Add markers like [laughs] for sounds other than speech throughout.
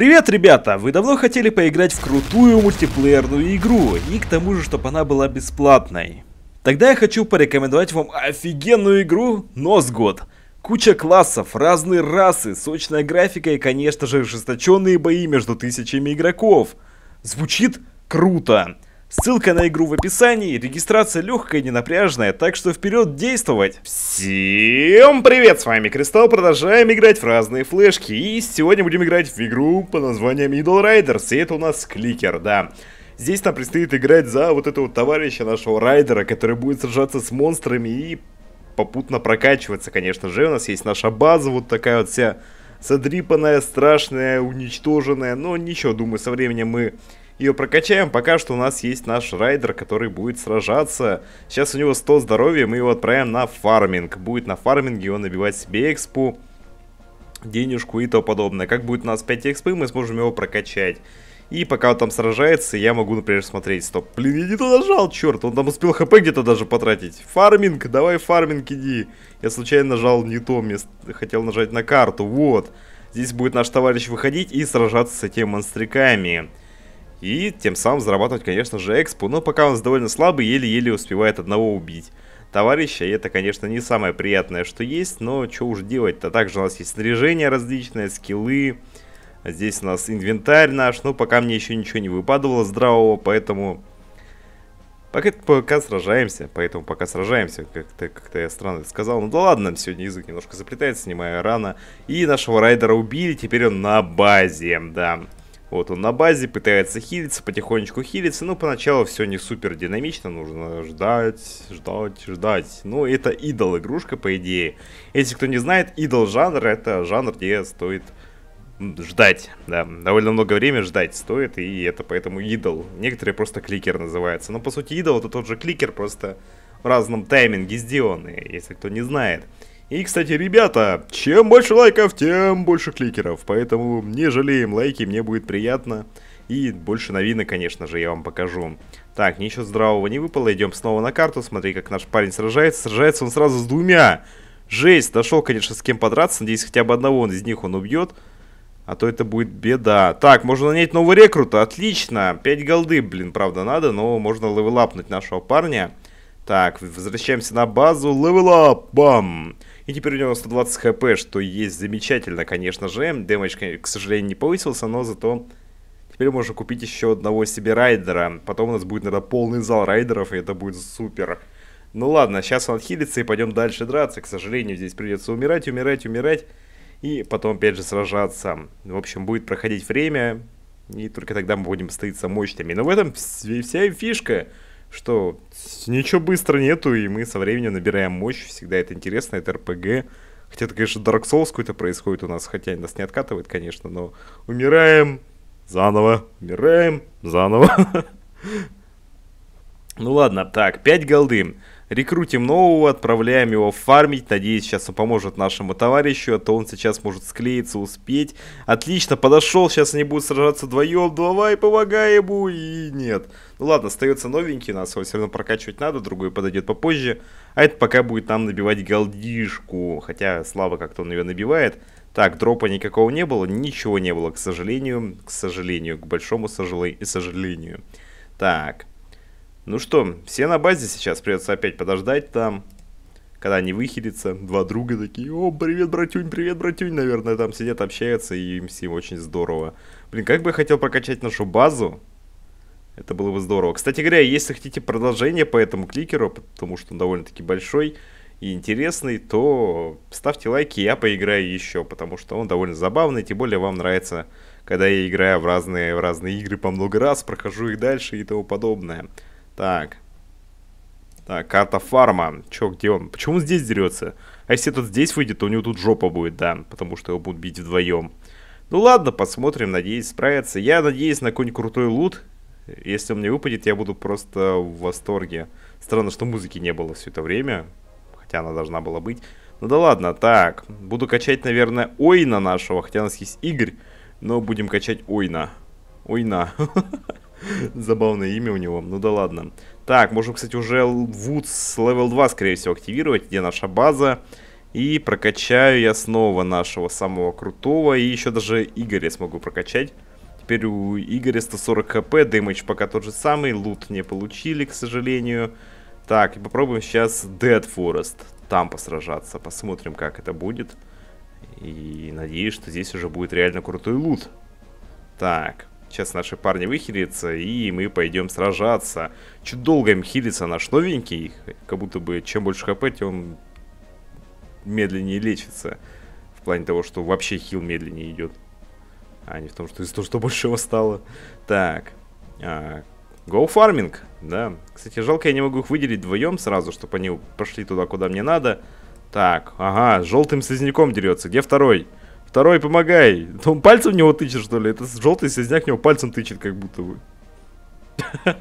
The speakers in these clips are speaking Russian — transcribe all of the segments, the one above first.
Привет, ребята! Вы давно хотели поиграть в крутую мультиплеерную игру, и к тому же, чтобы она была бесплатной. Тогда я хочу порекомендовать вам офигенную игру Носгод. Куча классов, разные расы, сочная графика и, конечно же, ожесточенные бои между тысячами игроков. Звучит круто! Ссылка на игру в описании, регистрация легкая и ненапряжная, так что вперед действовать! Всем привет, с вами Кристалл, продолжаем играть в разные флешки, и сегодня будем играть в игру по названием Middle Riders, и это у нас кликер, да. Здесь нам предстоит играть за вот этого товарища нашего райдера, который будет сражаться с монстрами и попутно прокачиваться, конечно же. У нас есть наша база, вот такая вот вся содрипанная, страшная, уничтоженная, но ничего, думаю, со временем мы ее прокачаем. Пока что у нас есть наш райдер, который будет сражаться. Сейчас у него 100 здоровья, мы его отправим на фарминг. Будет на фарминге он набивать себе экспу, денежку и то подобное. Как будет у нас 5 экспы, мы сможем его прокачать. И пока он там сражается, я могу, например, смотреть. Стоп, блин, я не туда нажал, черт, он там успел хп где-то даже потратить. Фарминг, давай фарминг иди. Я случайно нажал не то, место, хотел нажать на карту, вот. Здесь будет наш товарищ выходить и сражаться с этими монстриками. И тем самым зарабатывать, конечно же, экспу. Но пока он довольно слабый, еле-еле успевает одного убить товарища. И это, конечно, не самое приятное, что есть. Но что уж делать-то. Также у нас есть снаряжение различное, скиллы. Здесь у нас инвентарь наш. Но пока мне еще ничего не выпадало здравого, поэтому... Пока, пока сражаемся, поэтому пока сражаемся, как-то как я странно сказал. Ну да ладно, сегодня язык немножко заплетается, снимаю рано. И нашего райдера убили, теперь он на базе, да. Вот он на базе, пытается хилиться, потихонечку хилиться. Ну, поначалу все не супер динамично, нужно ждать, ждать, ждать. Ну, это идол игрушка, по идее. Если кто не знает, идол жанр, это жанр, где стоит ждать, да, довольно много времени ждать стоит, и это поэтому идол. Некоторые просто кликер называются, но по сути идол это тот же кликер, просто в разном тайминге сделанный, если кто не знает. И, кстати, ребята, чем больше лайков, тем больше кликеров. Поэтому не жалеем лайки, мне будет приятно. И больше новинок, конечно же, я вам покажу. Так, ничего здравого не выпало, идем снова на карту. Смотри, как наш парень сражается. Сражается он сразу с двумя. Жесть, нашел, конечно, с кем подраться. Надеюсь, хотя бы одного он из них он убьет. А то это будет беда. Так, можно нанять нового рекрута. Отлично. 5 голды, блин, правда, надо. Но можно левелапнуть нашего парня. Так, возвращаемся на базу. Левелап. Бам. И теперь у него 120 хп, что есть замечательно, конечно же. Дэмэдж, к сожалению, не повысился, но зато теперь можно купить еще одного себе райдера. Потом у нас будет, наверное, полный зал райдеров, и это будет супер. Ну ладно, сейчас он отхилится и пойдем дальше драться. К сожалению, здесь придется умирать, умирать, умирать. И потом опять же сражаться. В общем, будет проходить время, и только тогда мы будем становиться мощными. Но в этом вся фишка что ничего быстро нету, и мы со временем набираем мощь, всегда это интересно, это РПГ. Хотя это, конечно, Dark Souls какой-то происходит у нас, хотя нас не откатывает, конечно, но умираем заново, умираем заново. [laughs] Ну ладно, так, 5 голды. Рекрутим нового, отправляем его фармить. Надеюсь, сейчас он поможет нашему товарищу, а то он сейчас может склеиться, успеть. Отлично, подошел, сейчас они будут сражаться вдвоем. Давай, помогай ему, и нет. Ну ладно, остается новенький, нас его все равно прокачивать надо, другой подойдет попозже. А это пока будет нам набивать голдишку, хотя слабо как-то он ее набивает. Так, дропа никакого не было, ничего не было, к сожалению, к сожалению, к большому сожалению. Так, ну что, все на базе сейчас, придется опять подождать там, когда они выхилятся. Два друга такие, о, привет, братюнь, привет, братюнь, наверное, там сидят, общаются, и им всем очень здорово. Блин, как бы я хотел прокачать нашу базу. Это было бы здорово. Кстати говоря, если хотите продолжение по этому кликеру, потому что он довольно-таки большой и интересный, то ставьте лайки, я поиграю еще, потому что он довольно забавный, тем более вам нравится, когда я играю в разные, в разные игры по много раз, прохожу их дальше и тому подобное. Так. Так, карта фарма. Чё, где он? Почему он здесь дерется? А если этот здесь выйдет, то у него тут жопа будет, да. Потому что его будут бить вдвоем. Ну ладно, посмотрим, надеюсь, справится. Я надеюсь на какой-нибудь крутой лут. Если он мне выпадет, я буду просто в восторге. Странно, что музыки не было все это время. Хотя она должна была быть. Ну да ладно, так. Буду качать, наверное, Ойна нашего. Хотя у нас есть Игорь. Но будем качать Ойна. Ойна. [laughs] [laughs] Забавное имя у него. Ну да ладно. Так, можем, кстати, уже Вудс левел 2, скорее всего, активировать, где наша база. И прокачаю я снова нашего самого крутого. И еще даже Игоря смогу прокачать. Теперь у Игоря 140 хп, дэмэдж пока тот же самый. Лут не получили, к сожалению. Так, и попробуем сейчас Dead Forest. Там посражаться. Посмотрим, как это будет. И надеюсь, что здесь уже будет реально крутой лут. Так. Сейчас наши парни выхилятся, и мы пойдем сражаться. Чуть долго им хилится наш новенький. Как будто бы чем больше хп, тем медленнее лечится. В плане того, что вообще хил медленнее идет. А не в том, что из-за того, что больше его стало. Так. А, go farming, да. Кстати, жалко, я не могу их выделить вдвоем сразу, чтобы они пошли туда, куда мне надо. Так, ага, с желтым слизняком дерется. Где второй? Второй. Второй, помогай. [laughs] Он пальцем в него тычет, что ли? Это желтый слезняк в него пальцем тычет, как будто бы. [laughs]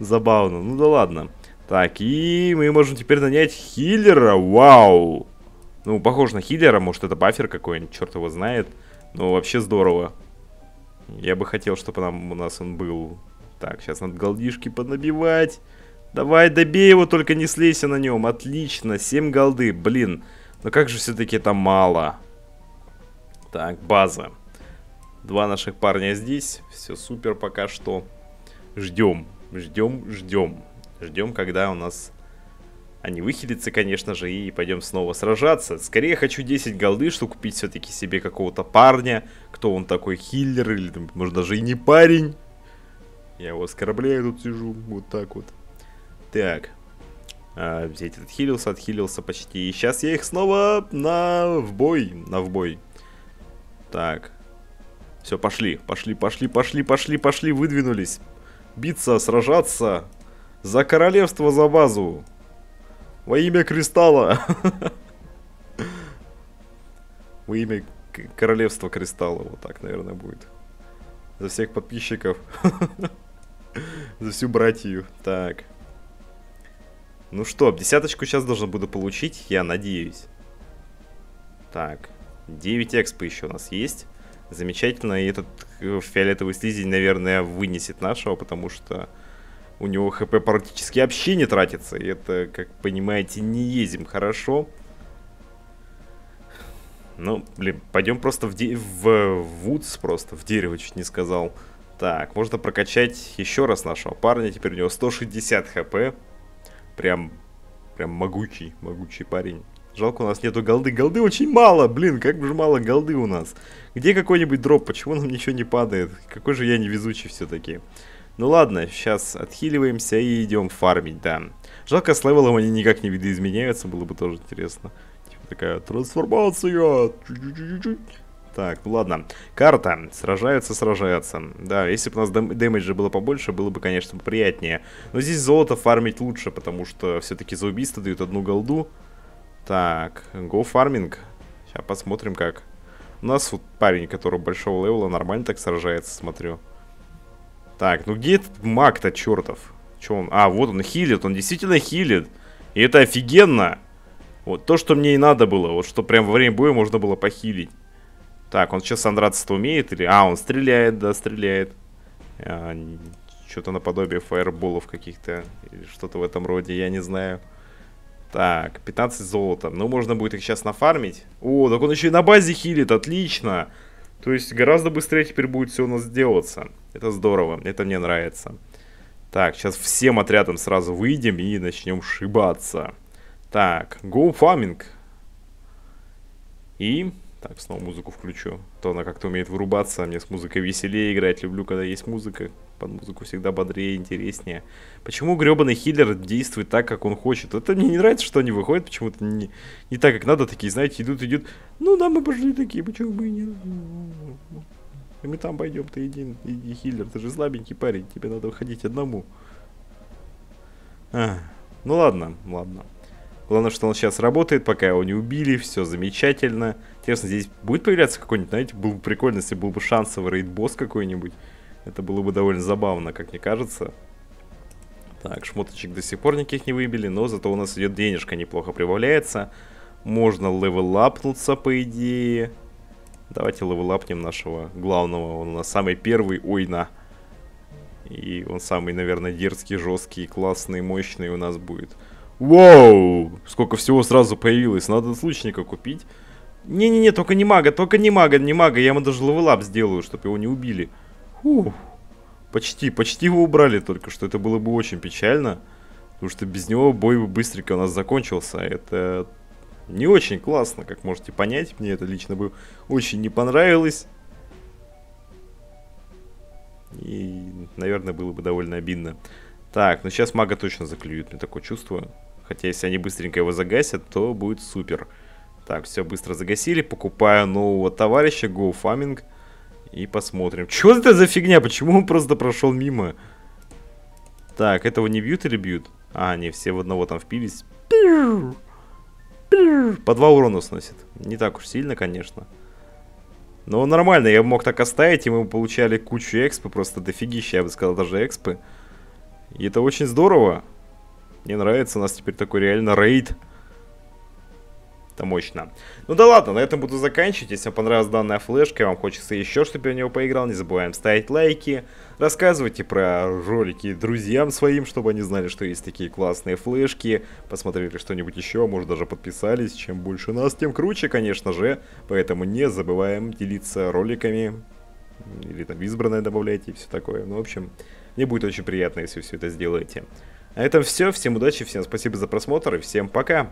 Забавно. Ну да ладно. Так, и мы можем теперь нанять хиллера. Вау! Ну, похож на хиллера. Может, это бафер какой-нибудь, черт его знает. Но вообще здорово. Я бы хотел, чтобы нам, у нас он был. Так, сейчас надо голдишки поднабивать. Давай, добей его, только не слейся на нем. Отлично, 7 голды. Блин, но ну как же все-таки это мало. Так, база. Два наших парня здесь. Все супер пока что. Ждем, ждем, ждем. Ждем, когда у нас они выхилятся, конечно же, и пойдем снова сражаться. Скорее хочу 10 голды, чтобы купить все-таки себе какого-то парня. Кто он такой, хиллер или, может, даже и не парень. Я его оскорбляю, тут сижу, вот так вот. Так. А, взять отхилился, отхилился почти. И сейчас я их снова на в бой, на в бой. Так. Все, пошли, пошли, пошли, пошли, пошли, пошли, выдвинулись. Биться, сражаться. За королевство, за базу. Во имя кристалла. [laughs] Во имя королевства кристалла. Вот так, наверное, будет. За всех подписчиков. [laughs] За всю братью. Так. Ну что, десяточку сейчас должен буду получить, я надеюсь. Так. 9 экспо еще у нас есть. Замечательно. И этот э, фиолетовый слизень, наверное, вынесет нашего, потому что у него хп практически вообще не тратится. И это, как понимаете, не ездим хорошо. Ну, блин, пойдем просто в, де... в Вудс, просто в дерево чуть не сказал. Так, можно прокачать еще раз нашего парня. Теперь у него 160 хп. Прям, прям могучий, могучий парень. Жалко, у нас нету голды. Голды очень мало, блин, как же мало голды у нас. Где какой-нибудь дроп? Почему нам ничего не падает? Какой же я невезучий все-таки. Ну ладно, сейчас отхиливаемся и идем фармить, да. Жалко, с левелом они никак не видоизменяются, было бы тоже интересно. Типа такая трансформация. Так, ну ладно. Карта. Сражаются, сражаются. Да, если бы у нас дэм дэмэджа было побольше, было бы, конечно, приятнее. Но здесь золото фармить лучше, потому что все-таки за убийство дают одну голду. Так, go farming. Сейчас посмотрим как. У нас вот парень, который большого левела, нормально так сражается, смотрю. Так, ну где этот маг-то, чертов? Че он? А, вот он хилит, он действительно хилит. И это офигенно. Вот то, что мне и надо было. Вот что прям во время боя можно было похилить. Так, он сейчас сандраться-то умеет или... А, он стреляет, да, стреляет. А, Что-то наподобие фаерболов каких-то. Что-то в этом роде, я не знаю. Так, 15 золота. Ну, можно будет их сейчас нафармить. О, так он еще и на базе хилит, отлично. То есть, гораздо быстрее теперь будет все у нас делаться. Это здорово, это мне нравится. Так, сейчас всем отрядом сразу выйдем и начнем шибаться. Так, go farming. И так, снова музыку включу. А то она как-то умеет вырубаться, а мне с музыкой веселее играть. Люблю, когда есть музыка. Под музыку всегда бодрее, интереснее. Почему гребаный хиллер действует так, как он хочет? Это мне не нравится, что они выходят почему-то не, не так, как надо. Такие, знаете, идут, идут. Ну, нам мы пошли такие, почему бы и не... И мы там пойдем, ты иди, иди, хиллер. Ты же слабенький парень, тебе надо выходить одному. А, ну ладно, ладно. Главное, что он сейчас работает, пока его не убили, все замечательно. Интересно, здесь будет появляться какой-нибудь, знаете, было бы прикольно, если был бы шансовый рейд-босс какой-нибудь. Это было бы довольно забавно, как мне кажется. Так, шмоточек до сих пор никаких не выбили, но зато у нас идет денежка, неплохо прибавляется. Можно левелапнуться, по идее. Давайте левелапнем нашего главного. Он у нас самый первый, ой на. И он самый, наверное, дерзкий, жесткий, классный, мощный у нас будет. Воу! Сколько всего сразу появилось. Надо лучника купить. Не-не-не, только не мага, только не мага, не мага. Я ему даже левелап сделаю, чтобы его не убили. Фух. Почти, почти его убрали только что. Это было бы очень печально. Потому что без него бой бы быстренько у нас закончился. Это не очень классно, как можете понять. Мне это лично бы очень не понравилось. И, наверное, было бы довольно обидно. Так, ну сейчас мага точно заклюют, мне такое чувствую. Хотя, если они быстренько его загасят, то будет супер. Так, все быстро загасили. Покупаю нового товарища, GoFarming. И посмотрим. Что это за фигня? Почему он просто прошел мимо? Так, этого не бьют или бьют? А, они все в одного там впились. По два урона сносит. Не так уж сильно, конечно. Но нормально, я мог так оставить, и мы получали кучу экспы, просто дофигища, я бы сказал, даже экспы. И это очень здорово. Мне нравится, у нас теперь такой реально рейд. Это мощно. Ну да ладно, на этом буду заканчивать. Если вам понравилась данная флешка, и вам хочется еще, чтобы я в него поиграл, не забываем ставить лайки. Рассказывайте про ролики друзьям своим, чтобы они знали, что есть такие классные флешки. Посмотрели что-нибудь еще, может даже подписались. Чем больше нас, тем круче, конечно же. Поэтому не забываем делиться роликами. Или там избранное добавляйте и все такое. Ну, в общем, мне будет очень приятно, если все это сделаете. А это все. Всем удачи, всем спасибо за просмотр и всем пока.